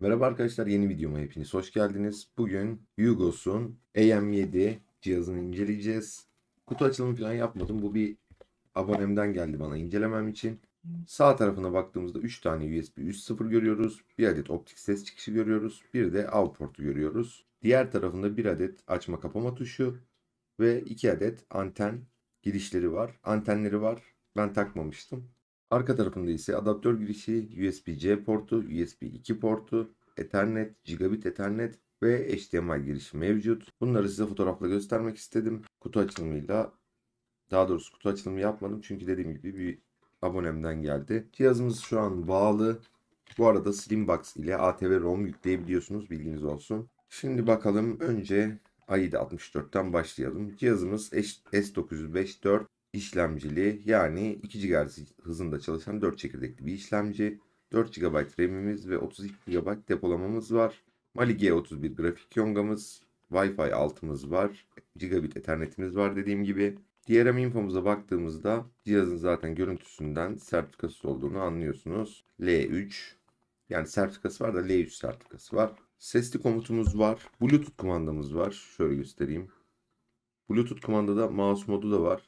Merhaba arkadaşlar yeni videoma hepiniz hoş geldiniz. Bugün Yugos'un AM7 cihazını inceleyeceğiz. Kutu açılımı falan yapmadım. Bu bir abonemden geldi bana incelemem için. Sağ tarafına baktığımızda 3 tane USB 3.0 görüyoruz. Bir adet optik ses çıkışı görüyoruz. Bir de out portu görüyoruz. Diğer tarafında bir adet açma kapama tuşu ve iki adet anten girişleri var. Antenleri var. Ben takmamıştım. Arka tarafında ise adaptör girişi, USB-C portu, USB 2 portu, Ethernet, Gigabit Ethernet ve HDMI girişi mevcut. Bunları size fotoğrafla göstermek istedim. Kutu açılımıyla daha doğrusu kutu açılımı yapmadım çünkü dediğim gibi bir abonemden geldi. Cihazımız şu an bağlı. Bu arada Slimbox ile ATV ROM yükleyebiliyorsunuz bilginiz olsun. Şimdi bakalım önce AIDA 64'ten başlayalım. Cihazımız s 905 işlemcili yani 2 GHz hızında çalışan 4 çekirdekli bir işlemci. 4 GB RAM'imiz ve 32 GB depolamamız var. Mali G31 grafik yongamız, Wi-Fi altımız var, gigabit ethernetimiz var dediğim gibi. DRM infomuza baktığımızda cihazın zaten görüntüsünden sertifikası olduğunu anlıyorsunuz. L3 yani sertifikası var da L3 sertifikası var. Sesli komutumuz var. Bluetooth kumandamız var. Şöyle göstereyim. Bluetooth kumandada mouse modu da var.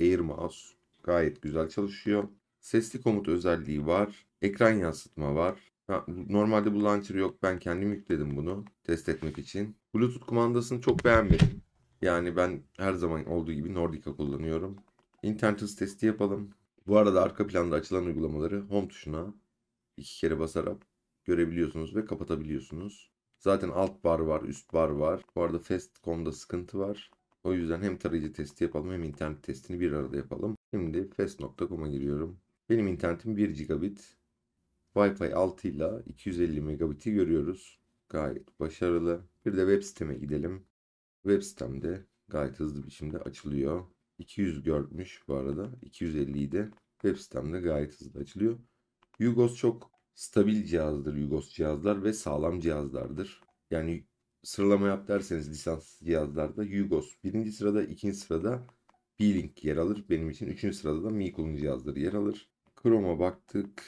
Air Mouse gayet güzel çalışıyor. Sesli komut özelliği var. Ekran yansıtma var. Ha, normalde bu launcher yok. Ben kendim yükledim bunu test etmek için. Bluetooth kumandasını çok beğenmedim. Yani ben her zaman olduğu gibi Nordica kullanıyorum. İnternet hız testi yapalım. Bu arada arka planda açılan uygulamaları home tuşuna iki kere basarak görebiliyorsunuz ve kapatabiliyorsunuz. Zaten alt bar var, üst bar var. Bu arada Fast.com'da sıkıntı var. O yüzden hem tarayıcı testi yapalım hem internet testini bir arada yapalım. Şimdi fast.com'a giriyorum. Benim internetim 1 gigabit. Wi-Fi 6 ile 250 megabit'i görüyoruz. Gayet başarılı. Bir de web siteme gidelim. Web sitemde gayet hızlı bir biçimde açılıyor. 200 görmüş bu arada. 250'yi de web sitemde gayet hızlı açılıyor. Yugos çok stabil cihazdır Yugos cihazlar ve sağlam cihazlardır. Yani sıralama yap derseniz lisans cihazlarda Yugos birinci sırada, ikinci sırada Beelink yer alır. Benim için üçüncü sırada da Mikul'un cihazları yer alır. Chrome'a baktık.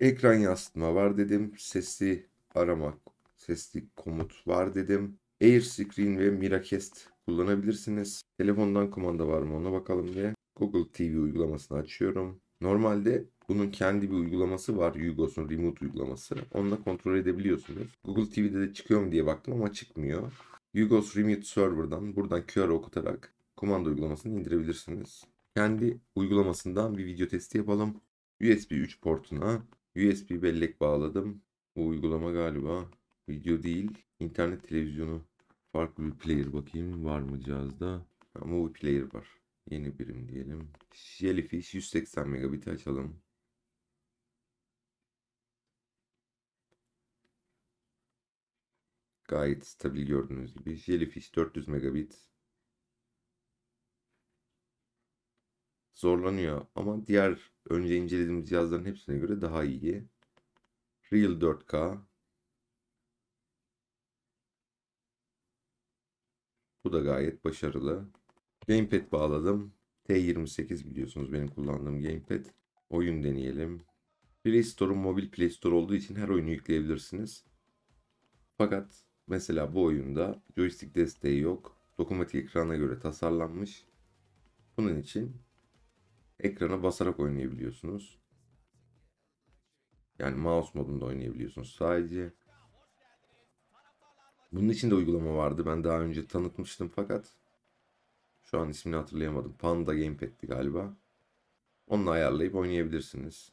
Ekran yansıtma var dedim. Sesli arama, sesli komut var dedim. Air Screen ve Miracast kullanabilirsiniz. Telefondan kumanda var mı ona bakalım diye. Google TV uygulamasını açıyorum. Normalde bunun kendi bir uygulaması var. Yugos'un remote uygulaması. Onunla kontrol edebiliyorsunuz. Google TV'de de çıkıyor mu diye baktım ama çıkmıyor. Yugos Remote Server'dan buradan QR okutarak kumanda uygulamasını indirebilirsiniz. Kendi uygulamasından bir video testi yapalım. USB 3 portuna USB bellek bağladım. Bu uygulama galiba video değil. İnternet televizyonu farklı bir player bakayım var mı cihazda. Ha, movie player var. Yeni birim diyelim. Jellyfish 180 megabit açalım. Gayet stabil gördüğünüz gibi. Jellyfish 400 megabit. Zorlanıyor ama diğer önce incelediğimiz cihazların hepsine göre daha iyi. Real 4K. Bu da gayet başarılı. Gamepad bağladım. T28 biliyorsunuz benim kullandığım gamepad. Oyun deneyelim. Play Store'un mobil Play Store olduğu için her oyunu yükleyebilirsiniz. Fakat mesela bu oyunda joystick desteği yok. Dokunmatik ekrana göre tasarlanmış. Bunun için ekrana basarak oynayabiliyorsunuz. Yani mouse modunda oynayabiliyorsunuz sadece. Bunun için de uygulama vardı. Ben daha önce tanıtmıştım fakat şu an ismini hatırlayamadım. Panda Gamepad'ti galiba. Onunla ayarlayıp oynayabilirsiniz.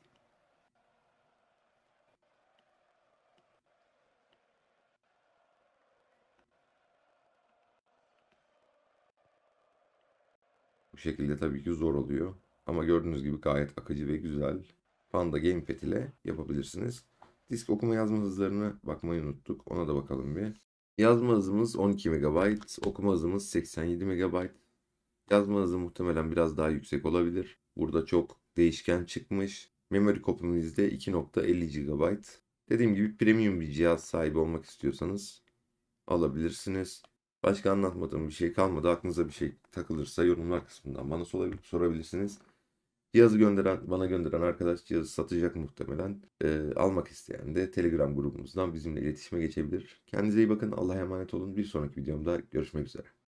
Bu şekilde tabii ki zor oluyor. Ama gördüğünüz gibi gayet akıcı ve güzel. Panda Gamepad ile yapabilirsiniz. Disk okuma yazma hızlarını bakmayı unuttuk. Ona da bakalım bir. Yazma hızımız 12 MB, okuma hızımız 87 MB, Yazma hızı muhtemelen biraz daha yüksek olabilir. Burada çok değişken çıkmış. Memory copy'miz de 2.50 GB. Dediğim gibi premium bir cihaz sahibi olmak istiyorsanız alabilirsiniz. Başka anlatmadığım bir şey kalmadı. Aklınıza bir şey takılırsa yorumlar kısmından bana sorabilirsiniz. Cihazı gönderen, bana gönderen arkadaş cihazı satacak muhtemelen. Ee, almak isteyen de Telegram grubumuzdan bizimle iletişime geçebilir. Kendinize iyi bakın. Allah'a emanet olun. Bir sonraki videomda görüşmek üzere.